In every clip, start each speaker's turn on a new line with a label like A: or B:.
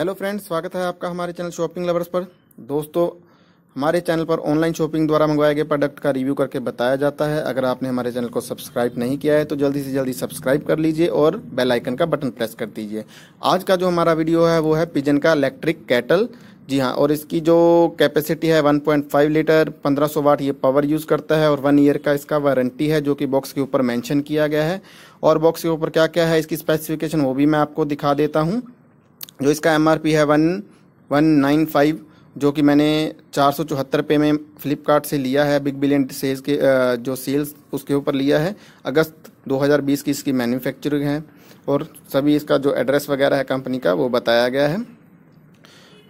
A: hello friends स्वागत है आपका हमारे चैनल शॉपिंग लवर्स पर दोस्तों हमारे चैनल पर ऑनलाइन शॉपिंग द्वारा मंगवाए गए प्रोडक्ट का रिव्यू करके बताया जाता है अगर आपने हमारे चैनल को सब्सक्राइब नहीं किया है तो जल्दी से जल्दी सब्सक्राइब कर लीजिए और बेल आइकन का बटन प्रेस कर दीजिए आज का जो हमारा वीडियो है वो है पिजन का इलेक्ट्रिक कैटल जी हाँ और इसकी जो कैपेसिटी है 1.5 लीटर 1500 वाट ये पावर यूज़ करता है और वन ईयर का इसका वारंटी है जो कि बॉक्स के ऊपर मेंशन किया गया है और बॉक्स के ऊपर क्या क्या है इसकी स्पेसिफिकेशन वो भी मैं आपको दिखा देता हूँ जो इसका एम है वन वन नाइन फाइव जो कि मैंने चार सौ चौहत्तर रुपये में फ़्लिपकार्ट से लिया है बिग बिलियन सेल्स के जो सेल्स उसके ऊपर लिया है अगस्त 2020 की इसकी मैन्युफैक्चरिंग है और सभी इसका जो एड्रेस वगैरह है कंपनी का वो बताया गया है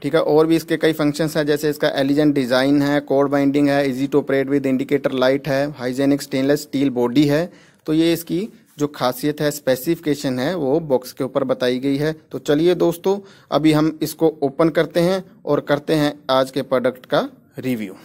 A: ठीक है और भी इसके कई फंक्शंस हैं जैसे इसका एलिजेंट डिज़ाइन है कोड बाइंडिंग है easy to operate with indicator light है हाइजेनिक स्टेनलेस स्टील बॉडी है तो ये इसकी जो खासियत है स्पेसिफिकेशन है वो बॉक्स के ऊपर बताई गई है तो चलिए दोस्तों अभी हम इसको ओपन करते हैं और करते हैं आज के प्रोडक्ट का रिव्यू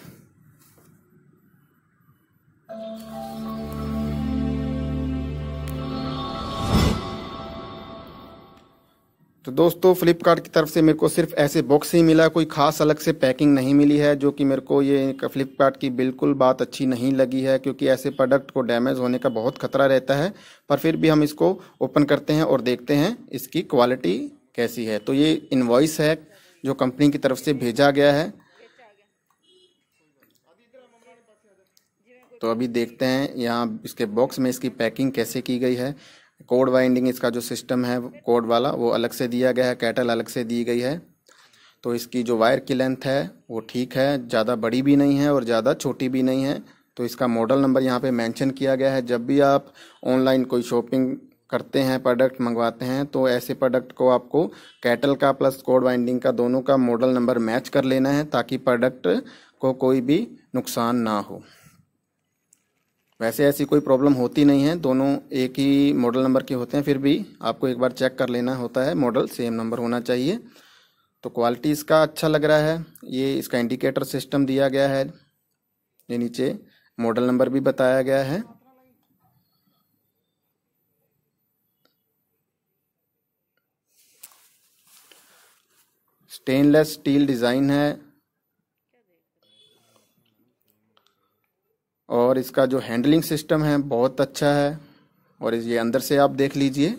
A: तो दोस्तों फ्लिपकार्ट की तरफ से मेरे को सिर्फ ऐसे बॉक्स ही मिला कोई खास अलग से पैकिंग नहीं मिली है जो कि मेरे को ये फ्लिपकार्ट की बिल्कुल बात अच्छी नहीं लगी है क्योंकि ऐसे प्रोडक्ट को डैमेज होने का बहुत खतरा रहता है पर फिर भी हम इसको ओपन करते हैं और देखते हैं इसकी क्वालिटी कैसी है तो ये इन्वॉइस है जो कंपनी की तरफ से भेजा गया है तो अभी देखते हैं यहाँ इसके बॉक्स में इसकी पैकिंग कैसे की गई है कोड वाइंडिंग इसका जो सिस्टम है कोड वाला वो अलग से दिया गया है कैटल अलग से दी गई है तो इसकी जो वायर की लेंथ है वो ठीक है ज़्यादा बड़ी भी नहीं है और ज़्यादा छोटी भी नहीं है तो इसका मॉडल नंबर यहाँ पे मेंशन किया गया है जब भी आप ऑनलाइन कोई शॉपिंग करते हैं प्रोडक्ट मंगवाते हैं तो ऐसे प्रोडक्ट को आपको कैटल का प्लस कोड वाइंडिंग का दोनों का मॉडल नंबर मैच कर लेना है ताकि प्रोडक्ट को कोई भी नुकसान ना हो वैसे ऐसी कोई प्रॉब्लम होती नहीं है दोनों एक ही मॉडल नंबर के होते हैं फिर भी आपको एक बार चेक कर लेना होता है मॉडल सेम नंबर होना चाहिए तो क्वालिटी इसका अच्छा लग रहा है ये इसका इंडिकेटर सिस्टम दिया गया है ये नीचे मॉडल नंबर भी बताया गया है स्टेनलेस स्टील डिज़ाइन है और इसका जो हैंडलिंग सिस्टम है बहुत अच्छा है और ये अंदर से आप देख लीजिए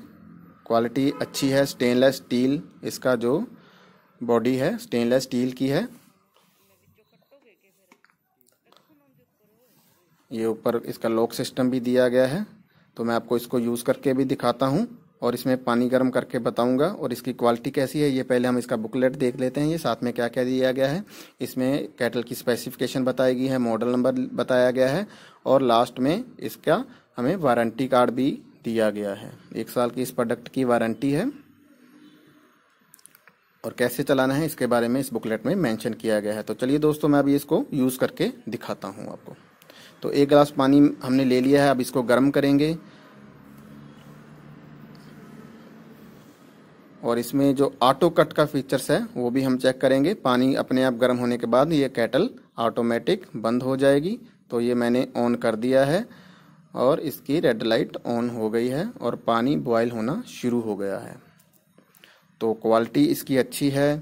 A: क्वालिटी अच्छी है स्टेनलेस स्टील इसका जो बॉडी है स्टेनलेस स्टील की है ये ऊपर इसका लॉक सिस्टम भी दिया गया है तो मैं आपको इसको यूज़ करके भी दिखाता हूँ और इसमें पानी गर्म करके बताऊंगा और इसकी क्वालिटी कैसी है ये पहले हम इसका बुकलेट देख लेते हैं ये साथ में क्या क्या दिया गया है इसमें कैटल की स्पेसिफिकेशन बताई गई है मॉडल नंबर बताया गया है और लास्ट में इसका हमें वारंटी कार्ड भी दिया गया है एक साल की इस प्रोडक्ट की वारंटी है और कैसे चलाना है इसके बारे में इस बुकलेट में मैंशन किया गया है तो चलिए दोस्तों मैं अभी इसको यूज़ करके दिखाता हूँ आपको तो एक गिलास पानी हमने ले लिया है अब इसको गर्म करेंगे और इसमें जो ऑटो कट का फीचर्स है वो भी हम चेक करेंगे पानी अपने आप गर्म होने के बाद ये कैटल ऑटोमेटिक बंद हो जाएगी तो ये मैंने ऑन कर दिया है और इसकी रेड लाइट ऑन हो गई है और पानी बॉयल होना शुरू हो गया है तो क्वालिटी इसकी अच्छी है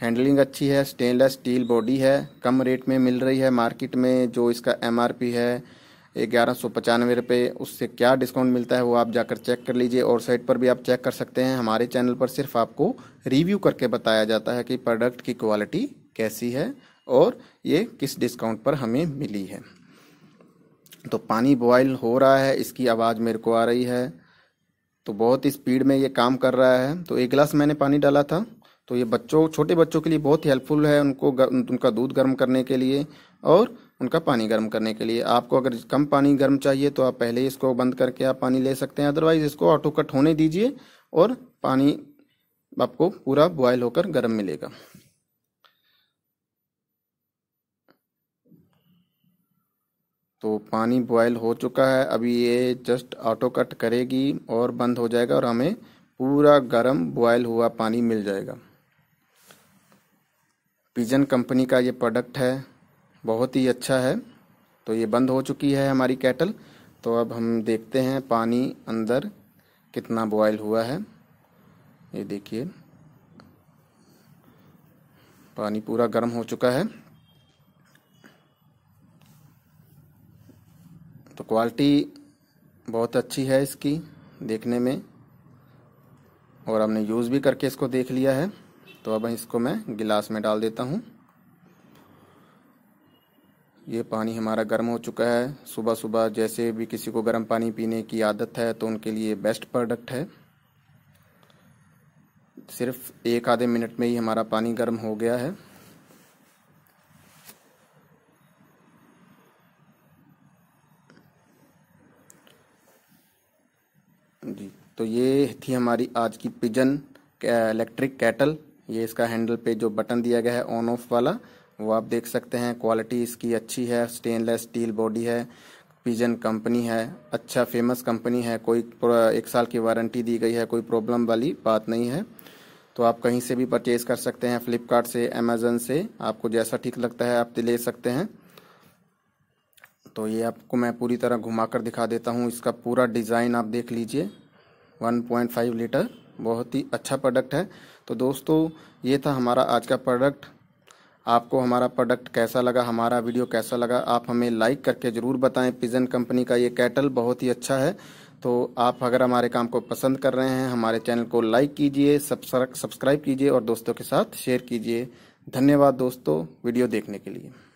A: हैंडलिंग अच्छी है स्टेनलेस स्टील बॉडी है कम रेट में मिल रही है मार्केट में जो इसका एमआरपी है ग्यारह सौ पचानवे रुपये उससे क्या डिस्काउंट मिलता है वो आप जाकर चेक कर लीजिए और साइट पर भी आप चेक कर सकते हैं हमारे चैनल पर सिर्फ आपको रिव्यू करके बताया जाता है कि प्रोडक्ट की क्वालिटी कैसी है और ये किस डिस्काउंट पर हमें मिली है तो पानी बॉयल हो रहा है इसकी आवाज़ मेरे को आ रही है तो बहुत ही स्पीड में ये काम कर रहा है तो एक गिलास मैंने पानी डाला था तो ये बच्चों छोटे बच्चों के लिए बहुत हेल्पफुल है उनको गर, उनका दूध गर्म करने के लिए और उनका पानी गर्म करने के लिए आपको अगर कम पानी गर्म चाहिए तो आप पहले इसको बंद करके आप पानी ले सकते हैं अदरवाइज़ इसको ऑटो कट होने दीजिए और पानी आपको पूरा बॉयल होकर गर्म मिलेगा तो पानी बॉयल हो चुका है अभी ये जस्ट ऑटो कट करेगी और बंद हो जाएगा और हमें पूरा गर्म बॉयल हुआ पानी मिल जाएगा पिजन कंपनी का ये प्रोडक्ट है बहुत ही अच्छा है तो ये बंद हो चुकी है हमारी कैटल तो अब हम देखते हैं पानी अंदर कितना बॉयल हुआ है ये देखिए पानी पूरा गर्म हो चुका है तो क्वालिटी बहुत अच्छी है इसकी देखने में और हमने यूज़ भी करके इसको देख लिया है तो अब इसको मैं गिलास में डाल देता हूँ ये पानी हमारा गर्म हो चुका है सुबह सुबह जैसे भी किसी को गर्म पानी पीने की आदत है तो उनके लिए बेस्ट प्रोडक्ट है सिर्फ एक आधे मिनट में ही हमारा पानी गर्म हो गया है जी तो ये थी हमारी आज की पिजन इलेक्ट्रिक कैटल ये इसका हैंडल पे जो बटन दिया गया है ऑन ऑफ वाला वो आप देख सकते हैं क्वालिटी इसकी अच्छी है स्टेनलेस स्टील बॉडी है पिजन कंपनी है अच्छा फेमस कंपनी है कोई एक साल की वारंटी दी गई है कोई प्रॉब्लम वाली बात नहीं है तो आप कहीं से भी परचेज कर सकते हैं फ्लिपकार्ट से अमेजन से आपको जैसा ठीक लगता है आप ले सकते हैं तो ये आपको मैं पूरी तरह घुमाकर दिखा देता हूँ इसका पूरा डिज़ाइन आप देख लीजिए 1.5 लीटर बहुत ही अच्छा प्रोडक्ट है तो दोस्तों ये था हमारा आज का प्रोडक्ट आपको हमारा प्रोडक्ट कैसा लगा हमारा वीडियो कैसा लगा आप हमें लाइक करके ज़रूर बताएं पिजन कंपनी का ये कैटल बहुत ही अच्छा है तो आप अगर हमारे काम को पसंद कर रहे हैं हमारे चैनल को लाइक कीजिए सब्सक्राइब कीजिए और दोस्तों के साथ शेयर कीजिए धन्यवाद दोस्तों वीडियो देखने के लिए